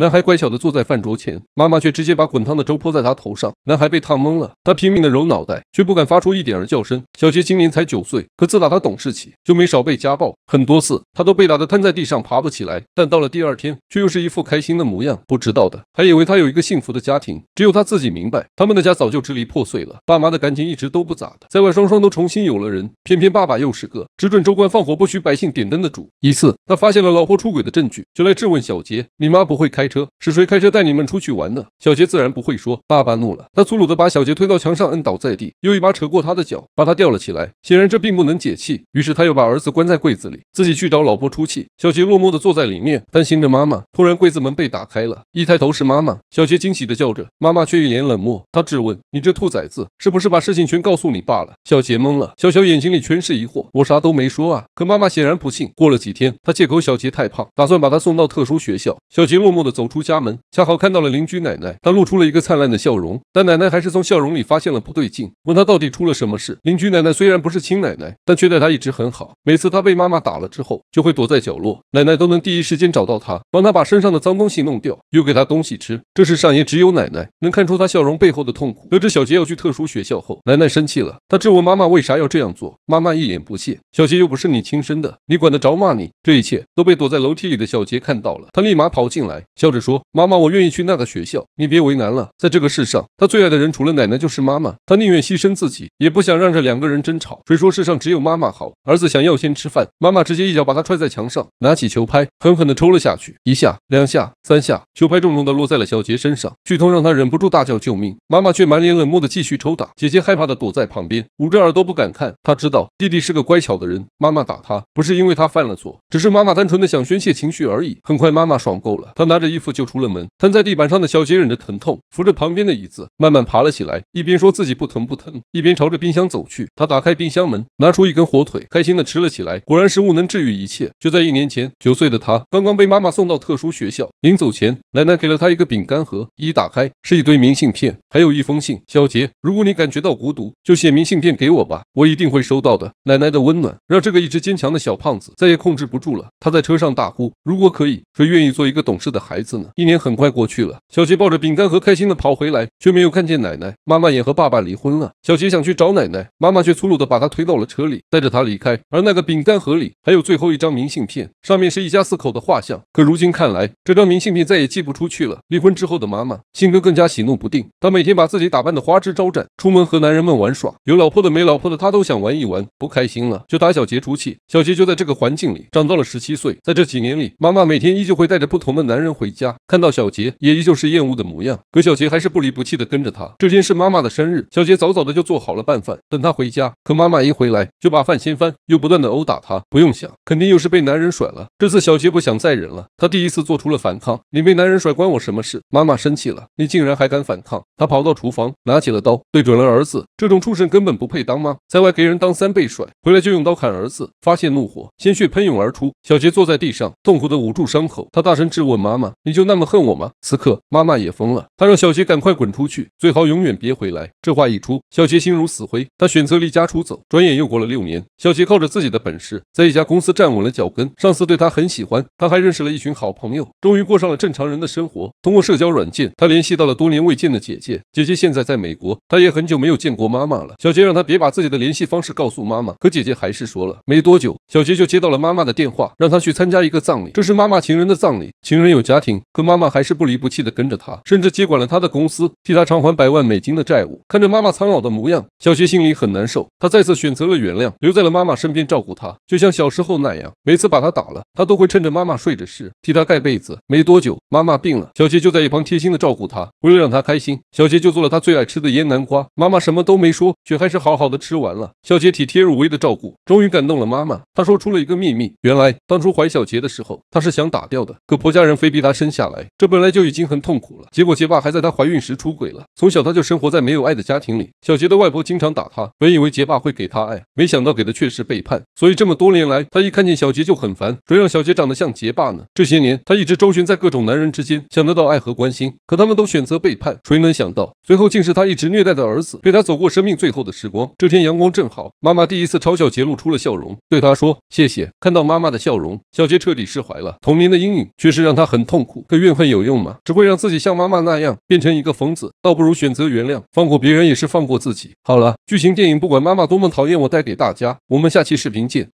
男孩乖巧地坐在饭桌前，妈妈却直接把滚烫的粥泼在他头上。男孩被烫懵了，他拼命地揉脑袋，却不敢发出一点儿叫声。小杰今年才九岁，可自打他懂事起就没少被家暴，很多次他都被打得瘫在地上爬不起来，但到了第二天却又是一副开心的模样。不知道的还以为他有一个幸福的家庭，只有他自己明白，他们的家早就支离破碎了。爸妈的感情一直都不咋的，在外双双都重新有了人，偏偏爸爸又是个只准州官放火不许百姓点灯的主。一次，他发现了老婆出轨的证据，就来质问小杰：“你妈不会开？”车是谁开车带你们出去玩的？小杰自然不会说。爸爸怒了，他粗鲁的把小杰推到墙上，摁倒在地，又一把扯过他的脚，把他吊了起来。显然这并不能解气，于是他又把儿子关在柜子里，自己去找老婆出气。小杰落寞的坐在里面，担心着妈妈。突然柜子门被打开了，一抬头是妈妈。小杰惊喜的叫着，妈妈却一脸冷漠。他质问你这兔崽子，是不是把事情全告诉你爸了？小杰懵了，小小眼睛里全是疑惑。我啥都没说啊！可妈妈显然不信。过了几天，他借口小杰太胖，打算把他送到特殊学校。小杰落寞的。走出家门，恰好看到了邻居奶奶，她露出了一个灿烂的笑容。但奶奶还是从笑容里发现了不对劲，问她到底出了什么事。邻居奶奶虽然不是亲奶奶，但却对她一直很好。每次她被妈妈打了之后，就会躲在角落，奶奶都能第一时间找到她，帮她把身上的脏东西弄掉，又给她东西吃。这世上也只有奶奶能看出她笑容背后的痛苦。得知小杰要去特殊学校后，奶奶生气了，她质问妈妈为啥要这样做。妈妈一脸不屑，小杰又不是你亲生的，你管得着骂你这一切都被躲在楼梯里的小杰看到了，他立马跑进来。小。笑着说：“妈妈，我愿意去那个学校，你别为难了。在这个世上，他最爱的人除了奶奶就是妈妈，他宁愿牺牲自己，也不想让这两个人争吵。谁说世上只有妈妈好？儿子想要先吃饭，妈妈直接一脚把他踹在墙上，拿起球拍狠狠地抽了下去，一下、两下、三下，球拍重重地落在了小杰身上，剧痛让他忍不住大叫救命。妈妈却满脸冷漠地继续抽打。姐姐害怕地躲在旁边，捂着耳朵不敢看。她知道弟弟是个乖巧的人，妈妈打他不是因为他犯了错，只是妈妈单纯的想宣泄情绪而已。很快，妈妈爽够了，她拿着一衣服就出了门，瘫在地板上的小杰忍着疼痛，扶着旁边的椅子慢慢爬了起来，一边说自己不疼不疼，一边朝着冰箱走去。他打开冰箱门，拿出一根火腿，开心的吃了起来。果然，食物能治愈一切。就在一年前，九岁的他刚刚被妈妈送到特殊学校，临走前，奶奶给了他一个饼干盒，一打开是一堆明信片，还有一封信。小杰，如果你感觉到孤独，就写明信片给我吧，我一定会收到的。奶奶的温暖让这个一直坚强的小胖子再也控制不住了，他在车上大哭。如果可以，谁愿意做一个懂事的孩子？一年很快过去了，小杰抱着饼干盒开心的跑回来，却没有看见奶奶。妈妈也和爸爸离婚了。小杰想去找奶奶，妈妈却粗鲁的把他推到了车里，带着他离开。而那个饼干盒里还有最后一张明信片，上面是一家四口的画像。可如今看来，这张明信片再也寄不出去了。离婚之后的妈妈性格更加喜怒不定，她每天把自己打扮的花枝招展，出门和男人们玩耍，有老婆的没老婆的她都想玩一玩。不开心了就打小杰出气。小杰就在这个环境里长到了十七岁。在这几年里，妈妈每天依旧会带着不同的男人回。回家看到小杰，也依旧是厌恶的模样。可小杰还是不离不弃的跟着他。这天是妈妈的生日，小杰早早的就做好了拌饭，等他回家。可妈妈一回来，就把饭掀翻，又不断的殴打他。不用想，肯定又是被男人甩了。这次小杰不想再忍了，他第一次做出了反抗。你被男人甩关我什么事？妈妈生气了，你竟然还敢反抗？他跑到厨房，拿起了刀，对准了儿子。这种畜生根本不配当妈，在外给人当三倍甩，回来就用刀砍儿子，发泄怒火，鲜血喷涌而出。小杰坐在地上，痛苦的捂住伤口，他大声质问妈妈。你就那么恨我吗？此刻，妈妈也疯了，她让小杰赶快滚出去，最好永远别回来。这话一出，小杰心如死灰，他选择离家出走。转眼又过了六年，小杰靠着自己的本事，在一家公司站稳了脚跟，上司对他很喜欢，他还认识了一群好朋友，终于过上了正常人的生活。通过社交软件，他联系到了多年未见的姐姐，姐姐现在在美国，他也很久没有见过妈妈了。小杰让他别把自己的联系方式告诉妈妈，可姐姐还是说了。没多久，小杰就接到了妈妈的电话，让他去参加一个葬礼，这是妈妈情人的葬礼，情人有家庭。可妈妈还是不离不弃的跟着他，甚至接管了他的公司，替他偿还百万美金的债务。看着妈妈苍老的模样，小杰心里很难受。他再次选择了原谅，留在了妈妈身边照顾她，就像小时候那样，每次把他打了，他都会趁着妈妈睡着时替她盖被子。没多久，妈妈病了，小杰就在一旁贴心的照顾她。为了让她开心，小杰就做了他最爱吃的腌南瓜。妈妈什么都没说，却还是好好的吃完了。小杰体贴入微的照顾，终于感动了妈妈。她说出了一个秘密，原来当初怀小杰的时候，她是想打掉的，可婆家人非逼她。生下来，这本来就已经很痛苦了。结果杰爸还在她怀孕时出轨了。从小她就生活在没有爱的家庭里，小杰的外婆经常打她，本以为杰爸会给她爱，没想到给的却是背叛。所以这么多年来，她一看见小杰就很烦。谁让小杰长得像杰爸呢？这些年她一直周旋在各种男人之间，想得到爱和关心，可他们都选择背叛。谁能想到，最后竟是她一直虐待的儿子陪她走过生命最后的时光。这天阳光正好，妈妈第一次嘲笑杰露出了笑容，对她说谢谢。看到妈妈的笑容，小杰彻底释怀了。童年的阴影却是让他很痛。可怨恨有用吗？只会让自己像妈妈那样变成一个疯子，倒不如选择原谅，放过别人也是放过自己。好了，剧情电影不管妈妈多么讨厌，我带给大家，我们下期视频见。